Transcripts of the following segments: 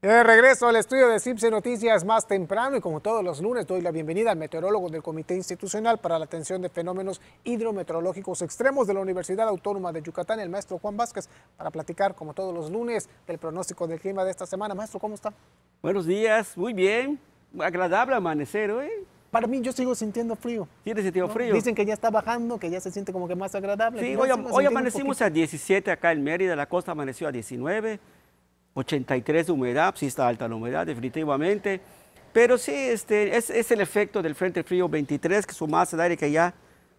De regreso al estudio de CIPSE Noticias más temprano y como todos los lunes doy la bienvenida al meteorólogo del Comité Institucional para la Atención de Fenómenos Hidrometeorológicos Extremos de la Universidad Autónoma de Yucatán, el maestro Juan Vázquez, para platicar como todos los lunes del pronóstico del clima de esta semana. Maestro, ¿cómo está? Buenos días, muy bien, agradable amanecer, ¿eh? para mí yo sigo sintiendo frío. tiene sentido frío? Dicen que ya está bajando, que ya se siente como que más agradable. Sí, hoy, amanecimos a 17 acá en Mérida, la costa amaneció a 19, 83 de humedad, sí está alta la humedad definitivamente. Pero sí, este, es, es, el efecto del Frente Frío 23, que su masa de aire que ya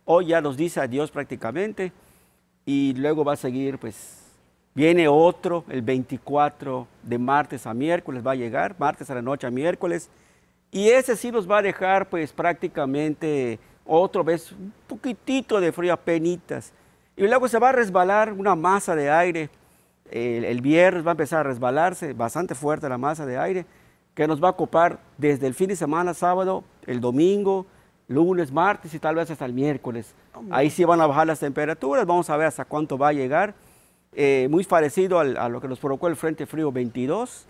hoy ya nos dice adiós prácticamente. Y luego va a seguir, pues, viene otro el 24 de martes a miércoles, va a llegar, martes a la noche a miércoles. Y ese sí nos va a dejar pues prácticamente otra vez un poquitito de frío, penitas. Y luego se va a resbalar una masa de aire. El, viernes va a empezar a resbalarse, bastante fuerte la masa de aire, que nos va a ocupar desde el fin de semana, sábado, el domingo, lunes, martes y tal vez hasta el miércoles. Oh, Ahí sí van a bajar las temperaturas, vamos a ver hasta cuánto va a llegar. Eh, muy parecido a lo que nos provocó el Frente Frío 22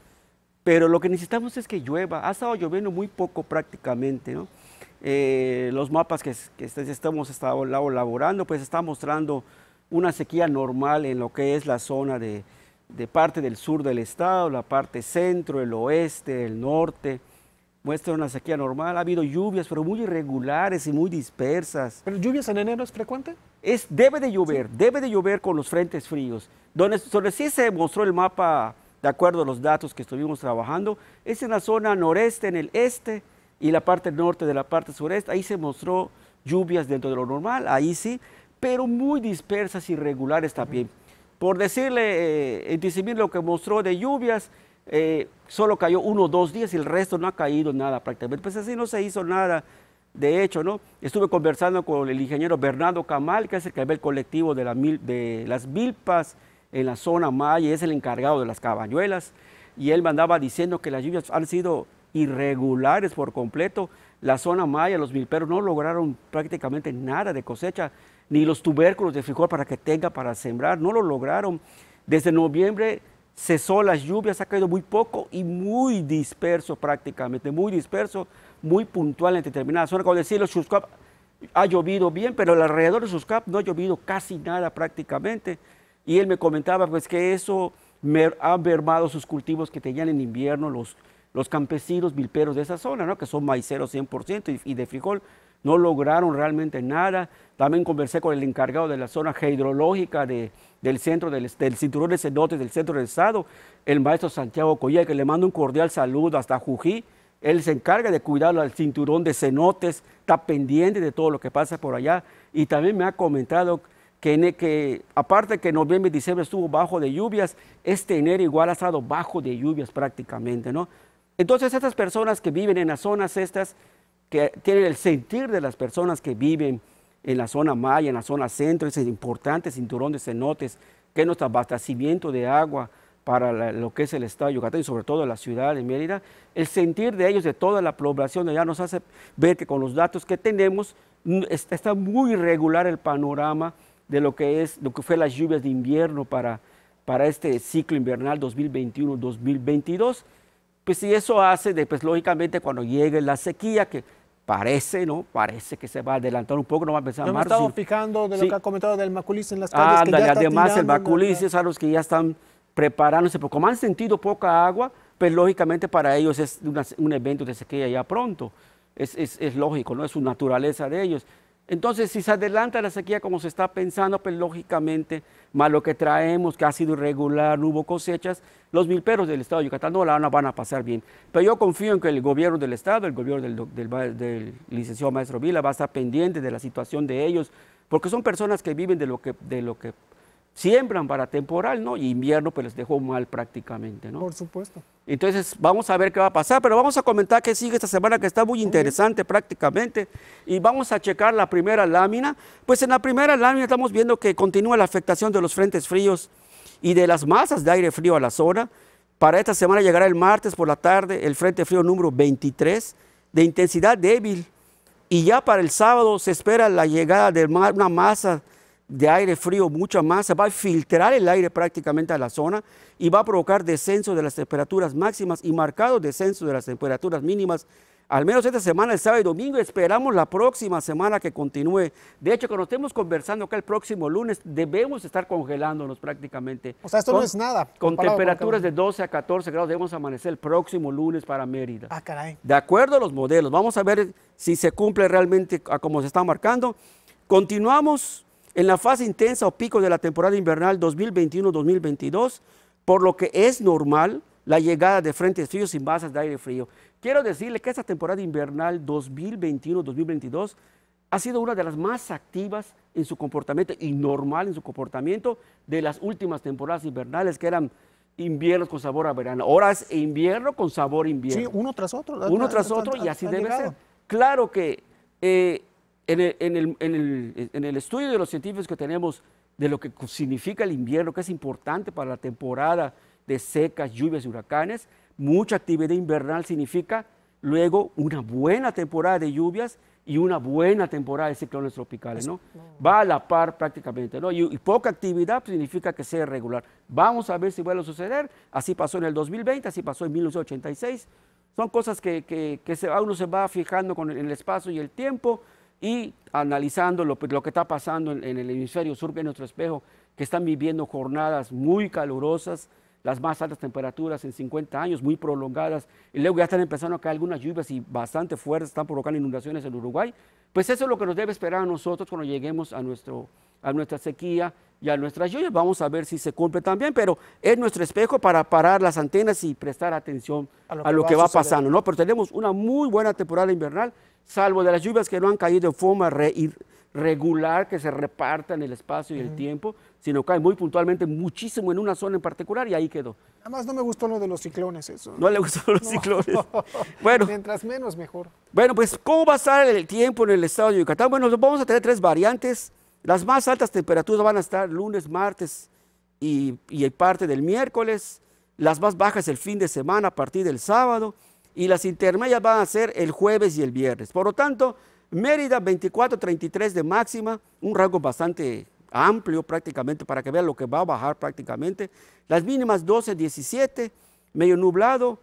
pero lo que necesitamos es que llueva. Ha estado lloviendo muy poco prácticamente, ¿no? Eh, los mapas que, estamos elaborando, pues está mostrando una sequía normal en lo que es la zona de, parte del sur del estado, la parte centro, el oeste, el norte. Muestra una sequía normal. Ha habido lluvias, pero muy irregulares y muy dispersas. ¿Pero lluvias en enero es frecuente? debe de llover, debe de llover con los frentes fríos. Donde, donde sí se mostró el mapa de acuerdo a los datos que estuvimos trabajando, es en la zona noreste, en el este y la parte norte de la parte sureste. Ahí se mostró lluvias dentro de lo normal, ahí sí, pero muy dispersas y regulares también. Por decirle, eh, en lo que mostró de lluvias, eh, solo cayó uno o dos días y el resto no ha caído nada prácticamente. Pues así no se hizo nada. De hecho, ¿no? Estuve conversando con el ingeniero Bernardo Camal, que es el que ve el colectivo de, de las Milpas en la zona Maya, es el encargado de las cabañuelas, y él mandaba diciendo que las lluvias han sido irregulares por completo. La zona Maya, los milperos no lograron prácticamente nada de cosecha, ni los tubérculos de frijol para que tenga para sembrar, no lo lograron. Desde noviembre cesó las lluvias, ha caído muy poco y muy disperso prácticamente, muy disperso, muy puntual en determinadas zonas. Como decirlo, Chuscap ha llovido bien, pero alrededor de Chuscap no ha llovido casi nada prácticamente. Y él me comentaba pues que eso ha mermado sus cultivos que tenían en invierno los, los campesinos vilperos de esa zona, ¿no? que son maiceros 100% y, de frijol. No lograron realmente nada. También conversé con el encargado de la zona hidrológica de, del centro del, cinturón de cenotes del centro del estado, el maestro Santiago Coya, que le mando un cordial saludo hasta Jují. Él se encarga de cuidar al cinturón de cenotes, está pendiente de todo lo que pasa por allá. Y también me ha comentado que, e, que aparte que noviembre y diciembre estuvo bajo de lluvias, este enero igual ha estado bajo de lluvias prácticamente, ¿no? Entonces estas personas que viven en las zonas estas, que tienen el sentir de las personas que viven en la zona maya, en la zona centro, ese importante cinturón de cenotes, que es nuestro abastecimiento de agua para lo que es el estado de Yucatán y sobre todo la ciudad de Mérida, el sentir de ellos, de toda la población allá, nos hace ver que con los datos que tenemos está muy regular el panorama de lo que, es, lo que fue las lluvias de invierno para, para este ciclo invernal 2021-2022. Pues si eso hace, pues lógicamente cuando llegue la sequía, que parece, ¿no? Parece que se va a adelantar un poco, no va a empezar Yo me he fijando de lo que ha comentado del maculice en las calles. que ya además el Maculís es a los que ya están preparándose, porque como han sentido poca agua, pues lógicamente para ellos es un evento de sequía ya pronto. Es, es, es lógico, ¿no? Es su naturaleza de ellos. Entonces, si se adelanta la sequía como se está pensando, pues lógicamente, más lo que traemos, que ha sido irregular, no hubo cosechas, los mil perros del Estado de Yucatán no la van a pasar bien. Pero yo confío en que el gobierno del Estado, el gobierno del, del licenciado Maestro Vila, va a estar pendiente de la situación de ellos, porque son personas que viven de lo que, de lo que siembran para temporal, ¿no? Y invierno pues les dejó mal prácticamente, ¿no? Por supuesto. Entonces vamos a ver qué va a pasar, pero vamos a comentar qué sigue esta semana que está muy interesante prácticamente y vamos a checar la primera lámina. Pues en la primera lámina estamos viendo que continúa la afectación de los frentes fríos y de las masas de aire frío a la zona. Para esta semana llegará el martes por la tarde el frente frío número 23 de intensidad débil y ya para el sábado se espera la llegada de una masa de aire frío, mucha masa, va a filtrar el aire prácticamente a la zona y va a provocar descenso de las temperaturas máximas y marcado descenso de las temperaturas mínimas. Al menos esta semana, el sábado y domingo, esperamos la próxima semana que continúe. De hecho, cuando estemos conversando acá el próximo lunes, debemos estar congelándonos prácticamente. O sea, esto no es nada. Con temperaturas de 12 a 14 grados debemos amanecer el próximo lunes para Mérida. Ah, caray. De acuerdo a los modelos, vamos a ver si se cumple realmente a como se está marcando. Continuamos en la fase intensa o pico de la temporada invernal 2021-2022, por lo que es normal la llegada de frentes fríos sin masas de aire frío. Quiero decirle que esta temporada invernal 2021-2022 ha sido una de las más activas en su comportamiento y normal en su comportamiento de las últimas temporadas invernales que eran inviernos con sabor a verano. Ahora es invierno con sabor invierno. Sí, uno tras otro. Uno tras otro y así debe ser. Claro que eh, en el, estudio de los científicos que tenemos de lo que significa el invierno, que es importante para la temporada de secas, lluvias y huracanes, mucha actividad invernal significa luego una buena temporada de lluvias y una buena temporada de ciclones tropicales, ¿no? Va a la par prácticamente, ¿no? Y, poca actividad significa que sea irregular. Vamos a ver si vuelve a suceder. Así pasó en el 2020, así pasó en 1986. Son cosas que, uno se va fijando con el, el espacio y el tiempo y analizando pues, lo, que está pasando en, el hemisferio sur, que nuestro espejo, que están viviendo jornadas muy calurosas, las más altas temperaturas en 50 años, muy prolongadas, y luego ya están empezando a caer algunas lluvias y bastante fuertes, están provocando inundaciones en Uruguay, pues eso es lo que nos debe esperar a nosotros cuando lleguemos a, nuestro, a nuestra sequía y a nuestras lluvias. Vamos a ver si se cumple también, pero es nuestro espejo para parar las antenas y prestar atención a lo que, va, pasando, ¿no? Pero tenemos una muy buena temporada invernal, salvo de las lluvias que no han caído de forma re regular que se repartan el espacio y el tiempo, sino cae muy puntualmente muchísimo en una zona en particular y ahí quedó. Además no me gustó lo de los ciclones eso. No le gustó los ciclones. Bueno. Mientras menos mejor. Bueno, pues ¿cómo va a estar el tiempo en el estado de Yucatán? Bueno, vamos a tener tres variantes. Las más altas temperaturas van a estar lunes, martes y, y parte del miércoles. Las más bajas el fin de semana a partir del sábado. Y las intermedias van a ser el jueves y el viernes. Por lo tanto, Mérida 24, 33 de máxima, un rango bastante amplio prácticamente para que vean lo que va a bajar prácticamente. Las mínimas 12, 17, medio nublado.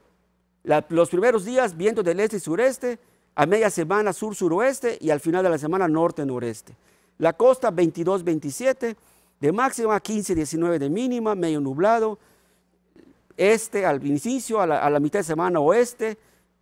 los primeros días viento del este y sureste, a media semana sur-suroeste y al final de la semana norte-noreste. La costa 22, 27 de máxima, 15, 19 de mínima, medio nublado. Este al inicio, a la mitad de semana oeste,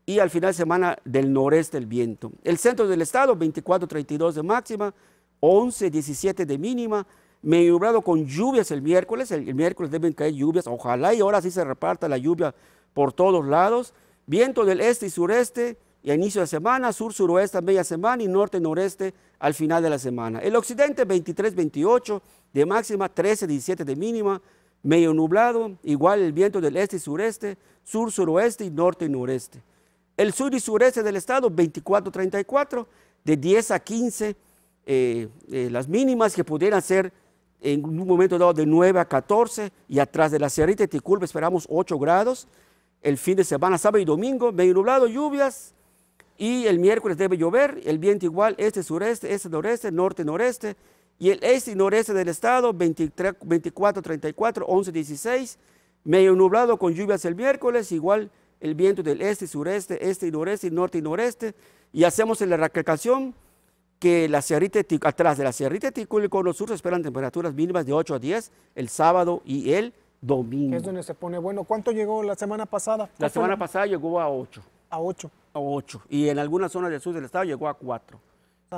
y al final de semana del noreste el viento. El centro del estado, 24-32 de máxima, 11-17 de mínima, medio nublado con lluvias el miércoles, el, miércoles deben caer lluvias, ojalá y ahora sí se reparta la lluvia por todos lados, viento del este y sureste y a inicio de semana, sur-suroeste a media semana y norte-noreste al final de la semana. El occidente 23-28 de máxima, 13-17 de mínima, medio nublado, igual el viento del este y sureste, sur-suroeste y norte-noreste. El sur y sureste del estado, 24-34, de 10 a 15 eh, eh, las mínimas que pudieran ser en un momento dado de 9 a 14 y atrás de la Sierrita de esperamos 8 grados. El fin de semana, sábado y domingo, medio nublado, lluvias y el miércoles debe llover, el viento igual, este sureste, este noreste, norte noreste y el este y noreste del estado 24, 34, 11, 16, medio nublado con lluvias el miércoles, igual el viento del este y sureste, este y noreste, norte y noreste, y hacemos en la recalcación que la sierrita, atrás de la sierrita Ticul y los Sur esperan temperaturas mínimas de 8 a 10 el sábado y el domingo. Es donde se pone bueno. ¿Cuánto llegó la semana pasada? La semana pasada llegó a 8. A 8. A 8. Y en algunas zonas del sur del estado llegó a 4.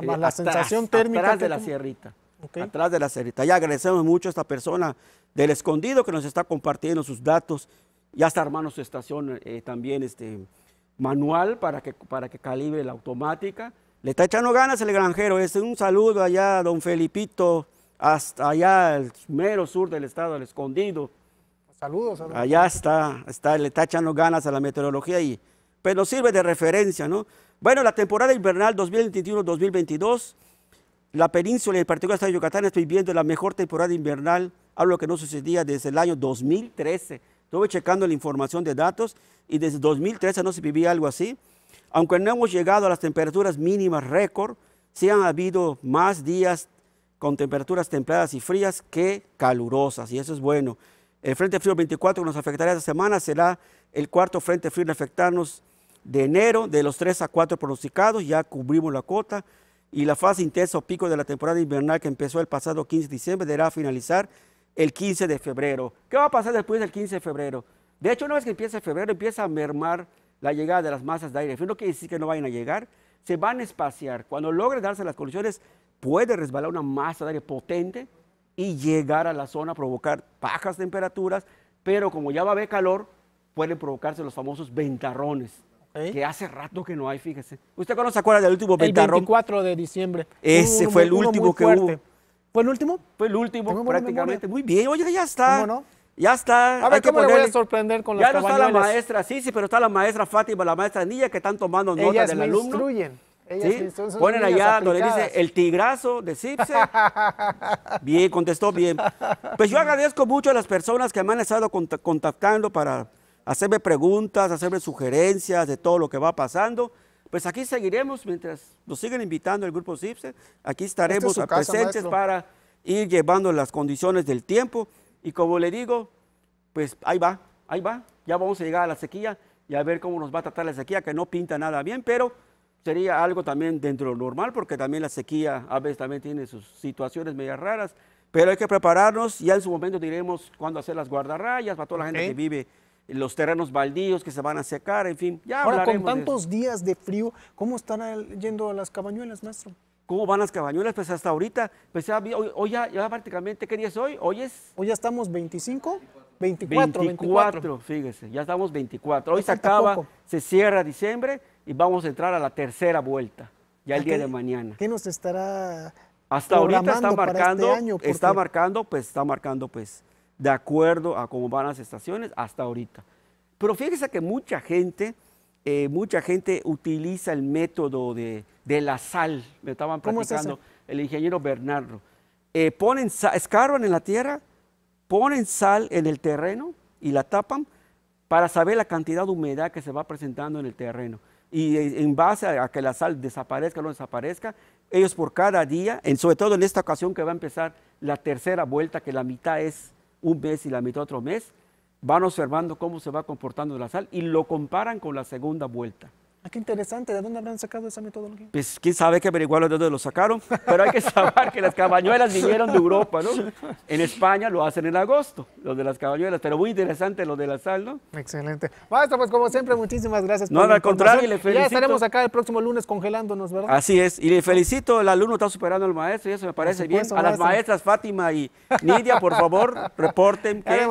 Eh, la sensación térmica. Atrás de la sierrita. Atrás de la sierrita. Ya agradecemos mucho a esta persona del escondido que nos está compartiendo sus datos ya está armando su estación eh, también este, manual para que, para que calibre la automática. Le está echando ganas el granjero. un saludo allá don Felipito, hasta allá el mero sur del estado, al escondido. Saludos. saludos. Allá está, está, le está echando ganas a la meteorología y pero pues, nos sirve de referencia, ¿no? Bueno, la temporada invernal 2021-2022, la península y en particular de Yucatán estoy viendo la mejor temporada invernal, algo que no sucedía desde el año 2013. Estuve checando la información de datos y desde 2013 no se vivía algo así. Aunque no hemos llegado a las temperaturas mínimas récord, sí han habido más días con temperaturas templadas y frías que calurosas, y eso es bueno. El Frente Frío 24 que nos afectará esta semana será el cuarto Frente Frío en afectarnos de enero, de los 3 a 4 pronosticados, ya cubrimos la cuota, y la fase intensa o pico de la temporada invernal que empezó el pasado 15 de diciembre deberá finalizar el 15 de febrero. ¿Qué va a pasar después del 15 de febrero? De hecho, una vez que empieza febrero, empieza a mermar la llegada de las masas de aire No quiere decir que no vayan a llegar, se van a espaciar. Cuando logre darse las condiciones, puede resbalar una masa de aire potente y llegar a la zona, provocar bajas temperaturas, pero como ya va a haber calor, pueden provocarse los famosos ventarrones. Que hace rato que no hay, fíjese. ¿Usted cuándo se acuerda del último ventarrón? El 24 de diciembre. Ese fue el último que hubo ¿Fue el último? Fue el último, prácticamente. Muy bien, oye, ya está. Ya está. A ver, qué ¿cómo voy a sorprender con los Ya no está la maestra, sí, sí, pero está la maestra Fátima, la maestra Nilla que están tomando nota Ellas del me Instruyen. Ellas ¿Sí? Ponen allá donde dice el tigrazo de Cipse. bien, contestó bien. Pues yo agradezco mucho a las personas que me han estado contactando para hacerme preguntas, hacerme sugerencias de todo lo que va pasando pues aquí seguiremos mientras nos siguen invitando el grupo CIPSE. Aquí estaremos presentes para ir llevando las condiciones del tiempo. Y como le digo, pues ahí va, ahí va. Ya vamos a llegar a la sequía y a ver cómo nos va a tratar la sequía, que no pinta nada bien, pero sería algo también dentro normal, porque también la sequía a veces también tiene sus situaciones medias raras, pero hay que prepararnos, y en su momento diremos cuándo hacer las guardarrayas para toda la gente que vive los terrenos baldíos que se van a secar, en fin, ya Ahora, con tantos días de frío, ¿cómo están yendo las cabañuelas, maestro? ¿Cómo van las cabañuelas? Pues hasta ahorita, pues ya, hoy, ya, prácticamente, ¿qué día es hoy? Hoy es... Hoy ya estamos 25, 24, 24. fíjese, ya estamos 24. Hoy se acaba, se cierra diciembre y vamos a entrar a la tercera vuelta, ya el día de mañana. ¿Qué nos estará hasta ahorita está este marcando, está marcando, pues está marcando pues de acuerdo a cómo van las estaciones hasta ahorita. Pero fíjese que mucha gente, eh, mucha gente utiliza el método de, la sal, me estaban platicando el ingeniero Bernardo. Eh, ponen, escarban en la tierra, ponen sal en el terreno y la tapan para saber la cantidad de humedad que se va presentando en el terreno. Y eh, en base a que la sal desaparezca o no desaparezca, ellos por cada día, en, sobre todo en esta ocasión que va a empezar la tercera vuelta, que la mitad es un mes y la mitad otro mes, van observando cómo se va comportando la sal y lo comparan con la segunda vuelta. Ah, qué interesante, ¿de dónde habrán sacado esa metodología? Pues quién sabe que averiguar de dónde lo sacaron, pero hay que saber que las cabañuelas vinieron de Europa, ¿no? En España lo hacen en agosto, los de las cabañuelas, pero muy interesante lo de la sal, ¿no? Excelente. Basta pues como siempre, muchísimas gracias. No, al contrario, Ya estaremos acá el próximo lunes congelándonos, ¿verdad? Así es, y le felicito, el alumno está superando al maestro y eso me parece bien. A las maestras Fátima y Nidia, por favor, reporten que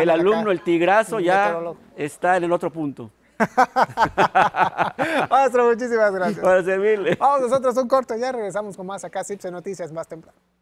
el alumno, el tigrazo, ya está en el otro punto. Maestro, muchísimas gracias. Para servirle. Vamos nosotros un corto, ya regresamos con más acá, de Noticias más temprano.